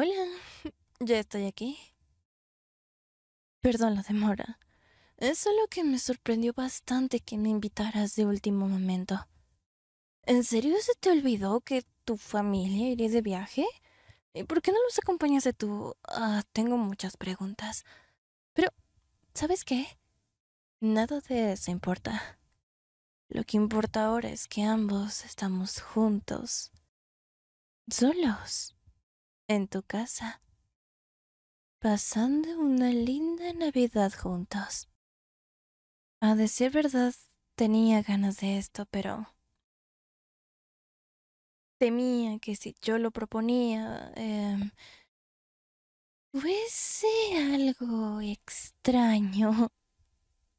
Hola, ya estoy aquí. Perdón la demora. Es solo que me sorprendió bastante que me invitaras de último momento. ¿En serio se te olvidó que tu familia iría de viaje? ¿Y por qué no los de tú? Ah, tengo muchas preguntas. Pero, ¿sabes qué? Nada de eso importa. Lo que importa ahora es que ambos estamos juntos. Solos en tu casa, pasando una linda Navidad juntos. A decir verdad, tenía ganas de esto, pero temía que si yo lo proponía, eh, fuese algo extraño.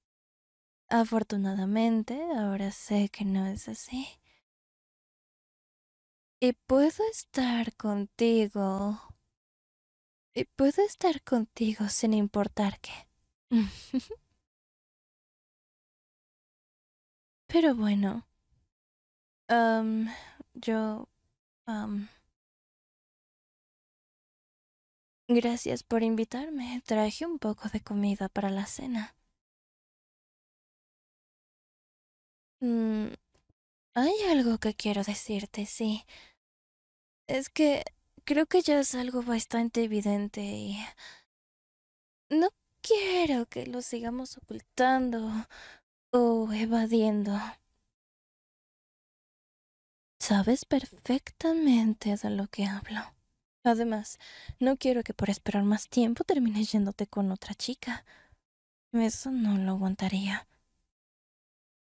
Afortunadamente, ahora sé que no es así. Y eh, puedo estar contigo. Y eh, puedo estar contigo sin importar qué. Pero bueno. Um, yo... gracias por invitarme. Traje un poco de comida para la cena. Mm, hay algo que quiero decirte, sí. Es que creo que ya es algo bastante evidente y... No quiero que lo sigamos ocultando o evadiendo. Sabes perfectamente de lo que hablo. Además, no quiero que por esperar más tiempo termines yéndote con otra chica. Eso no lo aguantaría.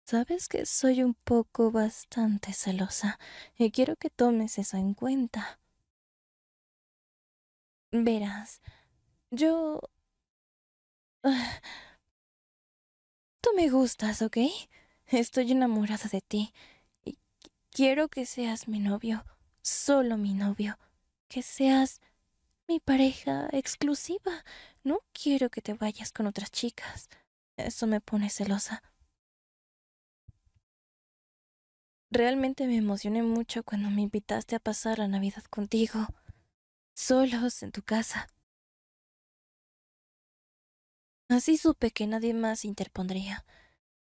Sabes que soy un poco bastante celosa y quiero que tomes eso en cuenta. Verás, yo... Tú me gustas, ¿ok? Estoy enamorada de ti. Y quiero que seas mi novio, solo mi novio. Que seas mi pareja exclusiva. No quiero que te vayas con otras chicas. Eso me pone celosa. Realmente me emocioné mucho cuando me invitaste a pasar la Navidad contigo, solos en tu casa. Así supe que nadie más interpondría,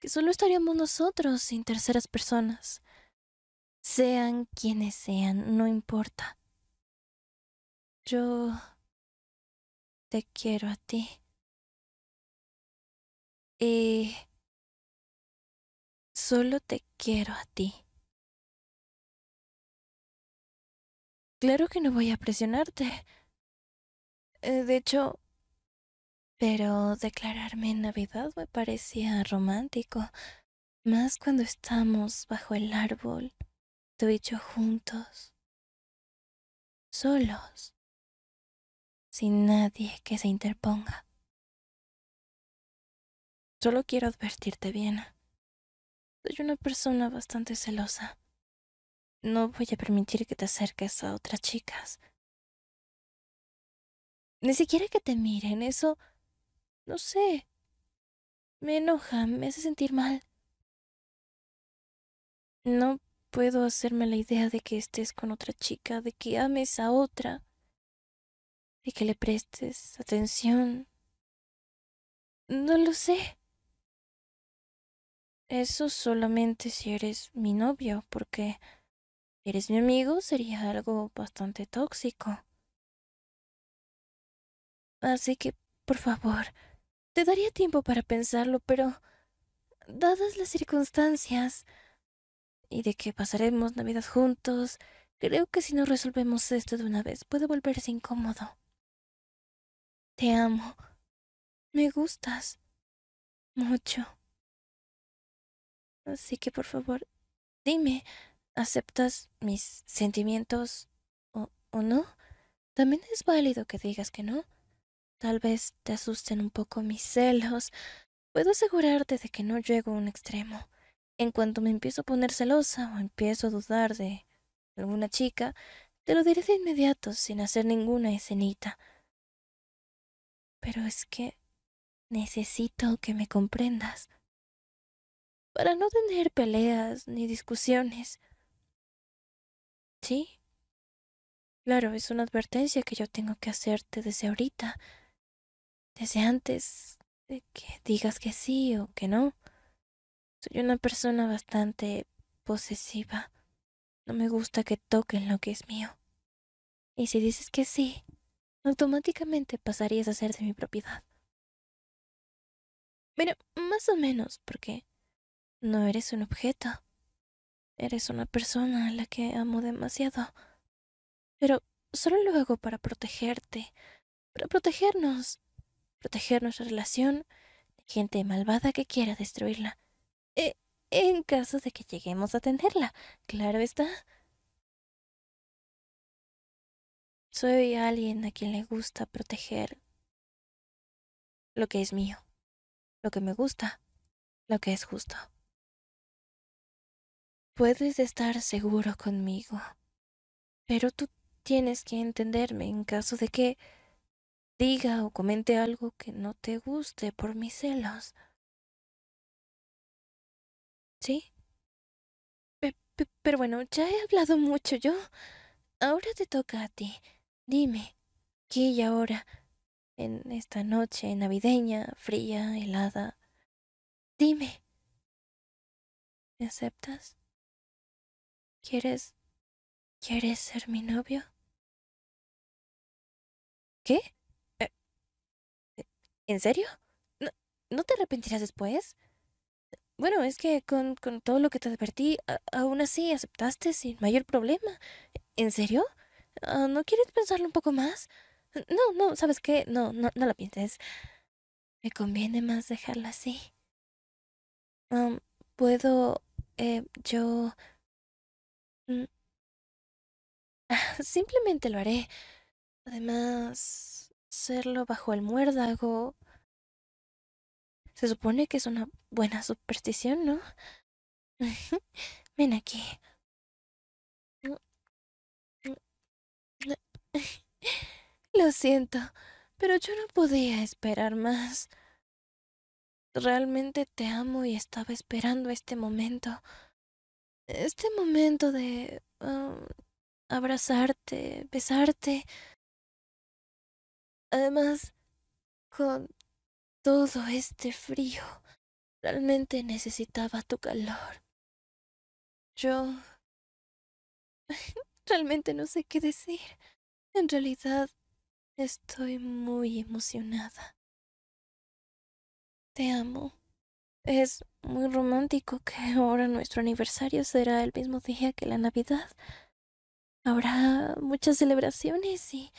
que solo estaríamos nosotros sin terceras personas. Sean quienes sean, no importa. Yo te quiero a ti. Y eh, solo te quiero a ti. Claro que no voy a presionarte. Eh, de hecho... Pero declararme en Navidad me parecía romántico. Más cuando estamos bajo el árbol, tú y yo juntos. Solos. Sin nadie que se interponga. Solo quiero advertirte bien. Soy una persona bastante celosa. No voy a permitir que te acerques a otras chicas. Ni siquiera que te miren, eso... No sé. Me enoja, me hace sentir mal. No puedo hacerme la idea de que estés con otra chica, de que ames a otra, de que le prestes atención. No lo sé. Eso solamente si eres mi novio, porque eres mi amigo sería algo bastante tóxico. Así que, por favor, te daría tiempo para pensarlo, pero dadas las circunstancias y de que pasaremos Navidad juntos, creo que si no resolvemos esto de una vez puede volverse incómodo. Te amo. Me gustas. Mucho. Así que por favor, dime, aceptas mis sentimientos o, o no, también es válido que digas que no. Tal vez te asusten un poco mis celos. Puedo asegurarte de que no llego a un extremo. En cuanto me empiezo a poner celosa o empiezo a dudar de alguna chica, te lo diré de inmediato sin hacer ninguna escenita. Pero es que necesito que me comprendas. Para no tener peleas ni discusiones, Sí. Claro, es una advertencia que yo tengo que hacerte desde ahorita, desde antes de que digas que sí o que no. Soy una persona bastante posesiva. No me gusta que toquen lo que es mío. Y si dices que sí, automáticamente pasarías a ser de mi propiedad. Mira, más o menos, porque no eres un objeto. Eres una persona a la que amo demasiado. Pero solo lo hago para protegerte, para protegernos, proteger nuestra relación de gente malvada que quiera destruirla. E, en caso de que lleguemos a tenerla, claro está. Soy alguien a quien le gusta proteger lo que es mío, lo que me gusta, lo que es justo. Puedes estar seguro conmigo. Pero tú tienes que entenderme en caso de que diga o comente algo que no te guste por mis celos. ¿Sí? pero bueno, ya he hablado mucho yo. Ahora te toca a ti. Dime, ¿qué y ahora, en esta noche navideña, fría, helada, dime, ¿me aceptas? ¿Quieres... ¿Quieres ser mi novio? ¿Qué? Eh, eh, ¿En serio? ¿No, te arrepentirás después? Bueno, es que con, con todo lo que te advertí, aún así aceptaste sin mayor problema. ¿En serio? Ah, ¿No quieres pensarlo un poco más? No, no, ¿sabes qué? No, no, no pienses. Me conviene más dejarla así. Puedo... Eh, yo... Mm. Ah, simplemente lo haré. Además, serlo bajo el muérdago. Se supone que es una buena superstición, ¿no? Ven aquí. Lo siento, pero yo no podía esperar más. Realmente te amo y estaba esperando este momento. Este momento de um, abrazarte, besarte, además, con todo este frío, realmente necesitaba tu calor. Yo... realmente no sé qué decir. En realidad, estoy muy emocionada. Te amo. Es muy romántico que ahora nuestro aniversario será el mismo día que la Navidad. Habrá muchas celebraciones y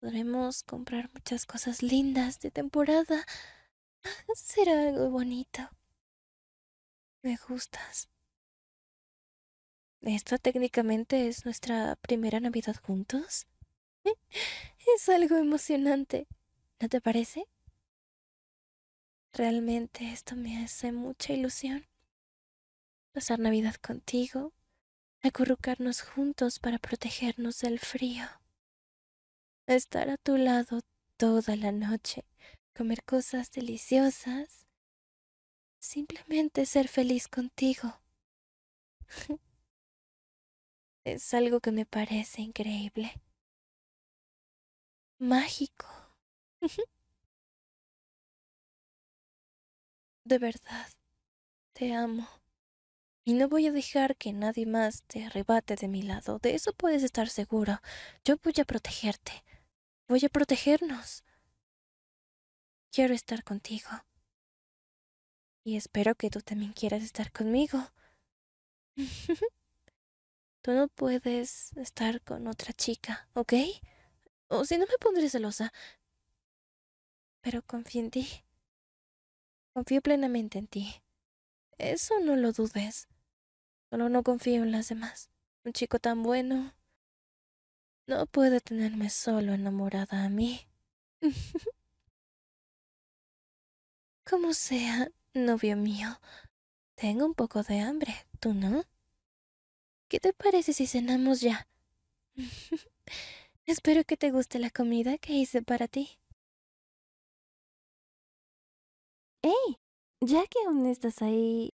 podremos comprar muchas cosas lindas de temporada. Será algo bonito. Me gustas. ¿Esta técnicamente es nuestra primera Navidad juntos? Es algo emocionante, ¿no te parece? Realmente esto me hace mucha ilusión. Pasar Navidad contigo, acurrucarnos juntos para protegernos del frío, estar a tu lado toda la noche, comer cosas deliciosas, simplemente ser feliz contigo. es algo que me parece increíble. Mágico. De verdad, te amo. Y no voy a dejar que nadie más te arrebate de mi lado. De eso puedes estar seguro. Yo voy a protegerte. Voy a protegernos. Quiero estar contigo. Y espero que tú también quieras estar conmigo. tú no puedes estar con otra chica, ¿ok? O si no me pondré celosa. Pero confío en ti. Confío plenamente en ti. Eso no lo dudes. Solo no confío en las demás. Un chico tan bueno no puede tenerme solo enamorada a mí. Como sea, novio mío, tengo un poco de hambre, ¿tú no? ¿Qué te parece si cenamos ya? Espero que te guste la comida que hice para ti. ¡Hey! Ya que aún estás ahí,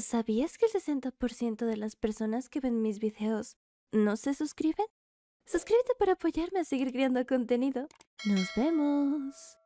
¿sabías que el 60% de las personas que ven mis videos no se suscriben? Suscríbete para apoyarme a seguir creando contenido. Nos vemos.